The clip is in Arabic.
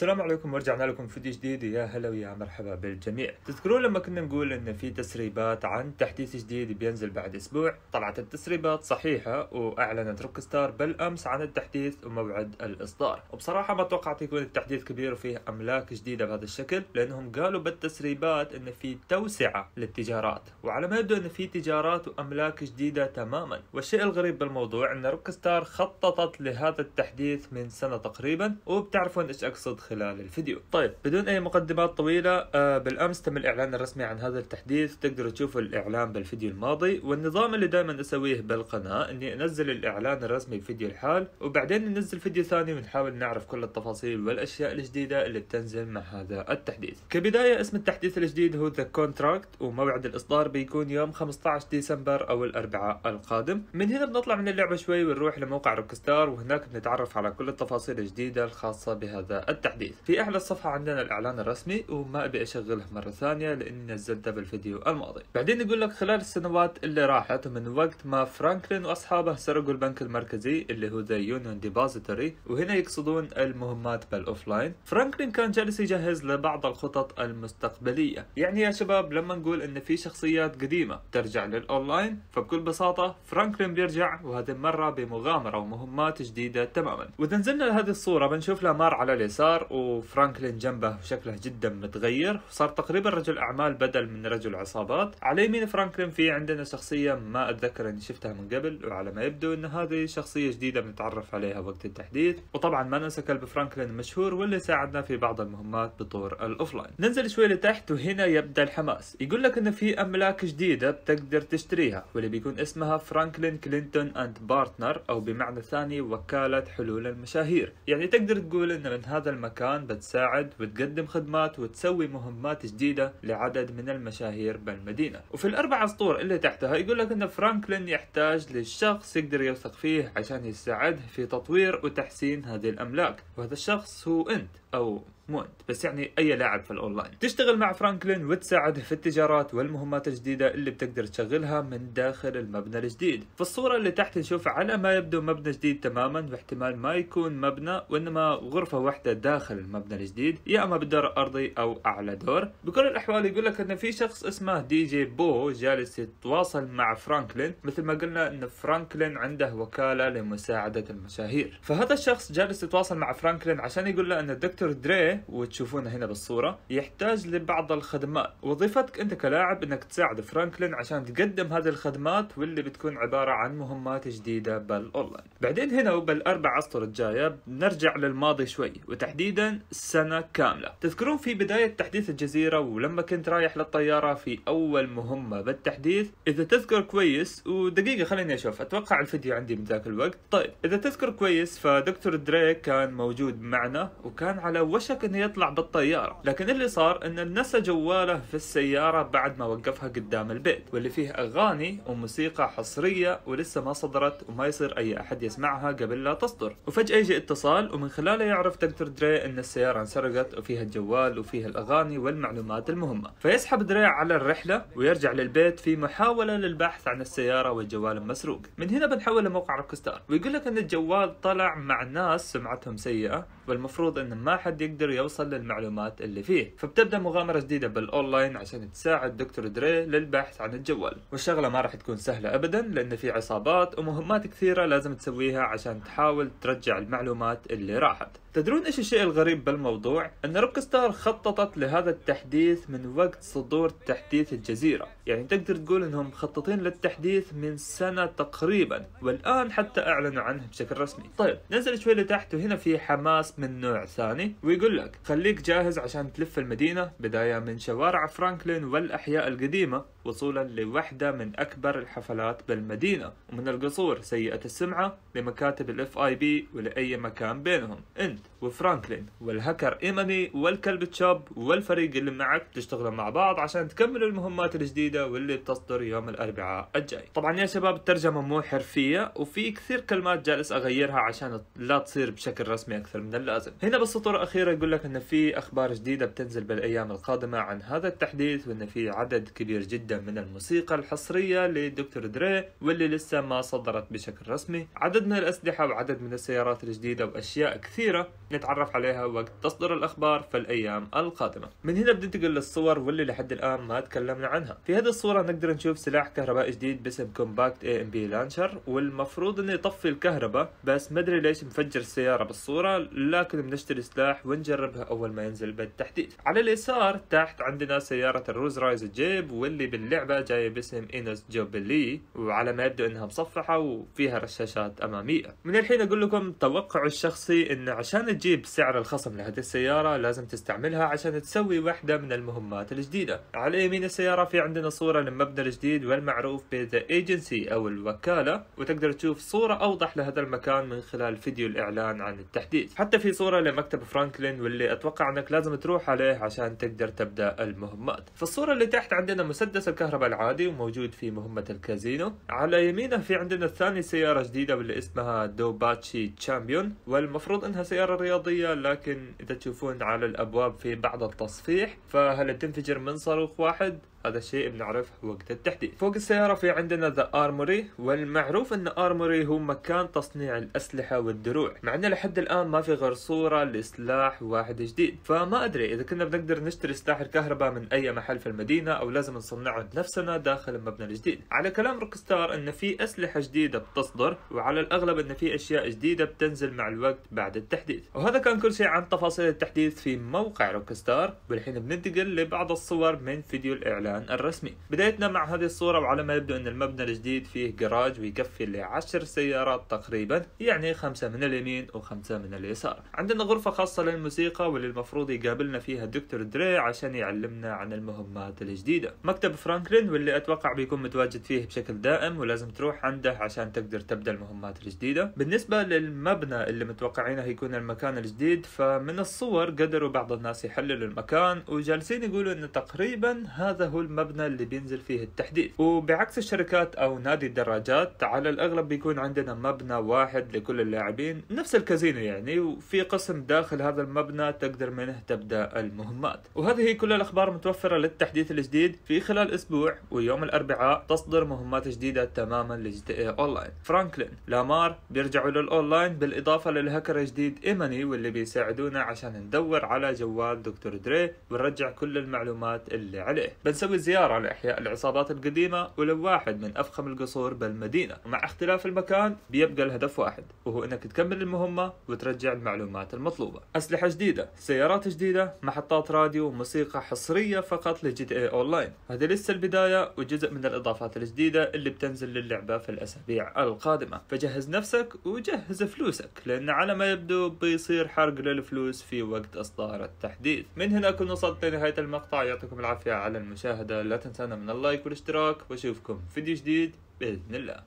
السلام عليكم ورجعنا لكم فيديو جديد ويا هلا ويا مرحبا بالجميع تذكرون لما كنا نقول ان في تسريبات عن تحديث جديد بينزل بعد اسبوع طلعت التسريبات صحيحة واعلنت روك ستار بالامس عن التحديث وموعد الاصدار وبصراحة ما توقعت يكون التحديث كبير وفيه املاك جديدة بهذا الشكل لانهم قالوا بالتسريبات ان في توسعة للتجارات وعلى ما يبدو ان في تجارات واملاك جديدة تماما والشيء الغريب بالموضوع ان روك ستار خططت لهذا التحديث من سنة تقريبا وبتعرفون ايش اقصد خلال الفيديو طيب بدون أي مقدمات طويلة آه، بالأمس تم الإعلان الرسمي عن هذا التحديث تقدر تشوفوا الإعلان بالفيديو الماضي والنظام اللي دائما أسويه بالقناة أني أنزل الإعلان الرسمي بفيديو الحال وبعدين ننزل فيديو ثاني ونحاول نعرف كل التفاصيل والأشياء الجديدة اللي بتنزل مع هذا التحديث كبداية اسم التحديث الجديد هو ذا كونتراكت وموعد الإصدار بيكون يوم 15 ديسمبر أو الأربعاء القادم من هنا بنطلع من اللعبة شوي ونروح لموقع روكستار وهناك بنتعرف على كل التفاصيل الجديدة الخاصة بهذا التحديث التحديث في اعلى الصفحه عندنا الاعلان الرسمي وما ابي اشغله مره ثانيه لاني نزلته بالفيديو الماضي بعدين يقول لك خلال السنوات اللي راحت من وقت ما فرانكلين واصحابه سرقوا البنك المركزي اللي هو ذا يونيون ديبوزيتوري وهنا يقصدون المهمات بالاوفلاين فرانكلين كان جالس يجهز لبعض الخطط المستقبليه يعني يا شباب لما نقول ان في شخصيات قديمه ترجع للاونلاين فبكل بساطه فرانكلين بيرجع وهذه المره بمغامره ومهمات جديده تماما واذا نزلنا لهذه الصوره بنشوف لامار على اليسار صار وفرانكلين جنبه شكله جدا متغير وصار تقريبا رجل اعمال بدل من رجل عصابات على يمين فرانكلين في عندنا شخصيه ما اتذكر اني شفتها من قبل وعلى ما يبدو ان هذه شخصيه جديده بنتعرف عليها وقت التحديث وطبعا ما ننسى كلب فرانكلين المشهور واللي ساعدنا في بعض المهمات بطور الاوفلاين ننزل شوي لتحت وهنا يبدا الحماس يقول لك انه في املاك جديده بتقدر تشتريها واللي بيكون اسمها فرانكلين كلينتون اند بارتنر او بمعنى ثاني وكاله حلول المشاهير يعني تقدر تقول ان من هذا المكان مكان بتساعد وتقدم خدمات وتسوي مهمات جديدة لعدد من المشاهير بالمدينة وفي الأربع سطور اللي تحتها يقول لك أن فرانكلين يحتاج للشخص يقدر يوثق فيه عشان يساعده في تطوير وتحسين هذه الأملاك وهذا الشخص هو أنت او مو انت بس يعني اي لاعب في الاونلاين تشتغل مع فرانكلين وتساعده في التجارات والمهمات الجديده اللي بتقدر تشغلها من داخل المبنى الجديد في الصوره اللي تحت نشوف على ما يبدو مبنى جديد تماما واحتمال ما يكون مبنى وانما غرفه واحده داخل المبنى الجديد يا اما بالدور الارضي او اعلى دور بكل الاحوال يقول لك ان في شخص اسمه دي جي بو جالس يتواصل مع فرانكلين مثل ما قلنا ان فرانكلين عنده وكاله لمساعده المشاهير فهذا الشخص جالس يتواصل مع فرانكلين عشان يقول له ان الدكتور دكتور دري وتشوفونه هنا بالصورة يحتاج لبعض الخدمات وظيفتك أنت كلاعب أنك تساعد فرانكلين عشان تقدم هذه الخدمات واللي بتكون عبارة عن مهمات جديدة بالأونلاين بعدين هنا وبالأربع أسطر الجاية بنرجع للماضي شوي وتحديدا سنة كاملة تذكرون في بداية تحديث الجزيرة ولما كنت رايح للطيارة في أول مهمة بالتحديث إذا تذكر كويس ودقيقة خليني أشوف أتوقع الفيديو عندي من ذاك الوقت طيب إذا تذكر كويس فدكتور دري كان موجود معنا وكان على وشك انه يطلع بالطياره لكن اللي صار ان نسى جواله في السياره بعد ما وقفها قدام البيت واللي فيه اغاني وموسيقى حصريه ولسه ما صدرت وما يصير اي احد يسمعها قبل لا تصدر وفجاه يجي اتصال ومن خلاله يعرف دكتور دري ان السياره انسرقت وفيها الجوال وفيها الاغاني والمعلومات المهمه فيسحب دري على الرحله ويرجع للبيت في محاوله للبحث عن السياره والجوال المسروق من هنا بنحول لموقع روكستار ويقول لك ان الجوال طلع مع ناس سمعتهم سيئه والمفروض انه ما الواحد يقدر يوصل للمعلومات اللي فيه فبتبدا مغامره جديده بالاونلاين عشان تساعد دكتور دري للبحث عن الجوال والشغله ما راح تكون سهله ابدا لان في عصابات ومهمات كثيره لازم تسويها عشان تحاول ترجع المعلومات اللي راحت تدرون ايش الشيء الغريب بالموضوع؟ ان روك ستار خططت لهذا التحديث من وقت صدور تحديث الجزيرة، يعني تقدر تقول انهم مخططين للتحديث من سنة تقريبا، والان حتى اعلنوا عنه بشكل رسمي. طيب ننزل شوي لتحت وهنا في حماس من نوع ثاني ويقول لك خليك جاهز عشان تلف المدينة بداية من شوارع فرانكلين والاحياء القديمة وصولا لوحدة من اكبر الحفلات بالمدينة، ومن القصور سيئة السمعة لمكاتب الاف اي بي ولاي مكان بينهم. انت روزفلت وفرانكلين والهكر إيماني والكلب تشوب والفريق اللي معك تشتغلوا مع بعض عشان تكملوا المهمات الجديدة واللي بتصدر يوم الأربعاء الجاي طبعا يا شباب الترجمة مو حرفية وفي كثير كلمات جالس أغيرها عشان لا تصير بشكل رسمي أكثر من اللازم هنا بالسطور الأخيرة يقول لك أن في أخبار جديدة بتنزل بالأيام القادمة عن هذا التحديث وأن في عدد كبير جدا من الموسيقى الحصرية لدكتور دري واللي لسه ما صدرت بشكل رسمي عدد من الأسلحة وعدد من السيارات الجديدة وأشياء كثيرة نتعرف عليها وقت تصدر الأخبار في الأيام القادمة من هنا بننتقل للصور واللي لحد الآن ما تكلمنا عنها في هذه الصورة نقدر نشوف سلاح كهرباء جديد باسم كومباكت اي ام بي لانشر والمفروض انه يطفي الكهرباء بس مدري ليش مفجر السيارة بالصورة لكن بنشتري سلاح ونجربها أول ما ينزل بالتحديث على اليسار تحت عندنا سيارة الروز رايز جيب واللي باللعبة جاية باسم إينوس جوبلي وعلى ما يبدو انها مصفحة وفيها رشاشات أمامية من الحين أقول لكم توقعي الشخصي انه عشان عشان تجيب سعر الخصم لهذه السيارة لازم تستعملها عشان تسوي واحدة من المهمات الجديدة على يمين السيارة في عندنا صورة للمبنى الجديد والمعروف بـ The Agency أو الوكالة وتقدر تشوف صورة أوضح لهذا المكان من خلال فيديو الإعلان عن التحديث حتى في صورة لمكتب فرانكلين واللي أتوقع أنك لازم تروح عليه عشان تقدر تبدأ المهمات في الصورة اللي تحت عندنا مسدس الكهرباء العادي وموجود في مهمة الكازينو على يمينه في عندنا ثاني سيارة جديدة واللي اسمها دوباتشي تشامبيون والمفروض أنها سيارة الفكرة الرياضية لكن إذا تشوفون على الأبواب في بعض التصفيح فهل تنفجر من صاروخ واحد هذا الشيء بنعرفه وقت التحديد فوق السيارة في عندنا ذا ارموري والمعروف ان ارموري هو مكان تصنيع الاسلحة والدروع مع ان لحد الان ما في غير صورة لسلاح واحد جديد فما ادري اذا كنا بنقدر نشتري سلاح الكهرباء من اي محل في المدينة او لازم نصنعه بنفسنا داخل المبنى الجديد على كلام روكستار ان في اسلحة جديدة بتصدر وعلى الاغلب ان في اشياء جديدة بتنزل مع الوقت بعد التحديث وهذا كان كل شيء عن تفاصيل التحديث في موقع روكستار والحين بننتقل لبعض الصور من فيديو الاعلان الإعلان الرسمي بدايتنا مع هذه الصورة وعلى ما يبدو أن المبنى الجديد فيه جراج ويكفي لعشر سيارات تقريبا يعني خمسة من اليمين وخمسة من اليسار عندنا غرفة خاصة للموسيقى واللي المفروض يقابلنا فيها دكتور دري عشان يعلمنا عن المهمات الجديدة مكتب فرانكلين واللي أتوقع بيكون متواجد فيه بشكل دائم ولازم تروح عنده عشان تقدر تبدأ المهمات الجديدة بالنسبة للمبنى اللي متوقعينه يكون المكان الجديد فمن الصور قدروا بعض الناس يحللوا المكان وجالسين يقولوا أن تقريبا هذا هو هو المبنى اللي بينزل فيه التحديث وبعكس الشركات او نادي الدراجات على الاغلب بيكون عندنا مبنى واحد لكل اللاعبين نفس الكازينو يعني وفي قسم داخل هذا المبنى تقدر منه تبدا المهمات وهذه هي كل الاخبار متوفره للتحديث الجديد في خلال اسبوع ويوم الاربعاء تصدر مهمات جديده تماما لجي تي إيه اونلاين فرانكلين لامار بيرجعوا للاونلاين بالاضافه للهكر الجديد ايماني واللي بيساعدونا عشان ندور على جوال دكتور دري ونرجع كل المعلومات اللي عليه بنسوي تسوي زيارة لإحياء العصابات القديمة ولو واحد من أفخم القصور بالمدينة مع اختلاف المكان بيبقى الهدف واحد وهو أنك تكمل المهمة وترجع المعلومات المطلوبة أسلحة جديدة سيارات جديدة محطات راديو وموسيقى حصرية فقط لجي تي اي اونلاين هذه لسه البداية وجزء من الإضافات الجديدة اللي بتنزل للعبة في الأسابيع القادمة فجهز نفسك وجهز فلوسك لأن على ما يبدو بيصير حرق للفلوس في وقت إصدار التحديث من هنا كنا وصلت لنهاية المقطع يعطيكم العافية على المشاهدة المشاهدة لا تنسانا من اللايك والاشتراك واشوفكم فيديو جديد بإذن الله